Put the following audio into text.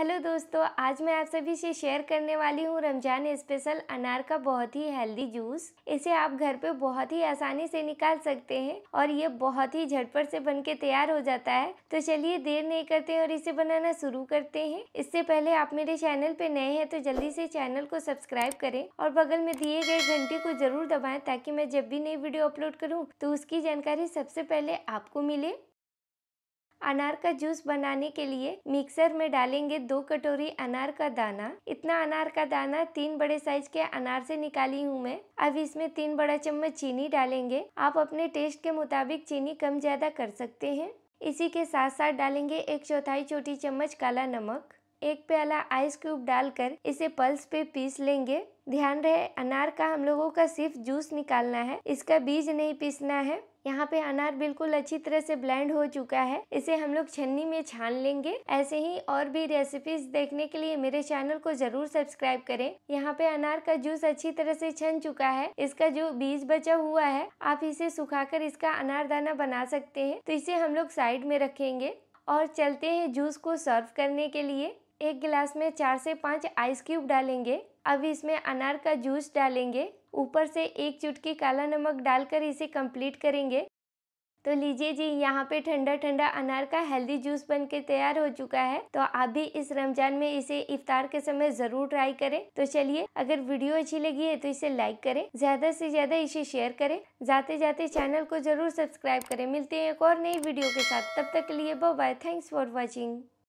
hello दोस्तों आज मैं आप सभी से शेयर करने वाली हूँ रमजान स्पेशल अनार का बहुत ही हेल्दी जूस इसे आप घर पे बहुत ही आसानी से निकाल सकते हैं और ये बहुत ही झटपट से बन के तैयार हो जाता है तो चलिए देर नहीं करते और इसे बनाना शुरू करते हैं इससे पहले आप मेरे चैनल पे नए हैं तो जल्दी से चैनल को सब्सक्राइब करें और बगल में दिए गए घंटे को जरूर दबाएं ताकि मैं जब भी नई वीडियो अपलोड करूँ तो उसकी जानकारी सबसे पहले आपको मिले अनार का जूस बनाने के लिए मिक्सर में डालेंगे दो कटोरी अनार का दाना इतना अनार का दाना तीन बड़े साइज के अनार से निकाली हूँ मैं अब इसमें तीन बड़ा चम्मच चीनी डालेंगे आप अपने टेस्ट के मुताबिक चीनी कम ज़्यादा कर सकते हैं इसी के साथ साथ डालेंगे एक चौथाई छोटी चम्मच काला नमक एक प्याला आइस क्यूब डालकर इसे पल्स पे पीस लेंगे ध्यान रहे अनार का हम लोगों का सिर्फ जूस निकालना है इसका बीज नहीं पीसना है यहाँ पे अनार बिल्कुल अच्छी तरह से ब्लेंड हो चुका है इसे हम लोग छन्नी में छान लेंगे ऐसे ही और भी रेसिपीज देखने के लिए मेरे चैनल को जरूर सब्सक्राइब करें यहाँ पे अनार का जूस अच्छी तरह से छन चुका है इसका जो बीज बचा हुआ है आप इसे सुखाकर इसका अनार दाना बना सकते हैं तो इसे हम लोग साइड में रखेंगे और चलते हैं जूस को सर्व करने के लिए एक गिलास में चार से पाँच आइस क्यूब डालेंगे अब इसमें अनार का जूस डालेंगे ऊपर से एक चुटकी काला नमक डालकर इसे कंप्लीट करेंगे तो लीजिए जी यहाँ पे ठंडा ठंडा अनार का हेल्दी जूस बन के तैयार हो चुका है तो आप भी इस रमजान में इसे इफ्तार के समय ज़रूर ट्राई करें तो चलिए अगर वीडियो अच्छी लगी है तो इसे लाइक करें ज़्यादा से ज़्यादा इसे शेयर करें जाते जाते चैनल को ज़रूर सब्सक्राइब करें मिलते हैं एक और नई वीडियो के साथ तब तक के लिए बाय थैंक्स फॉर वॉचिंग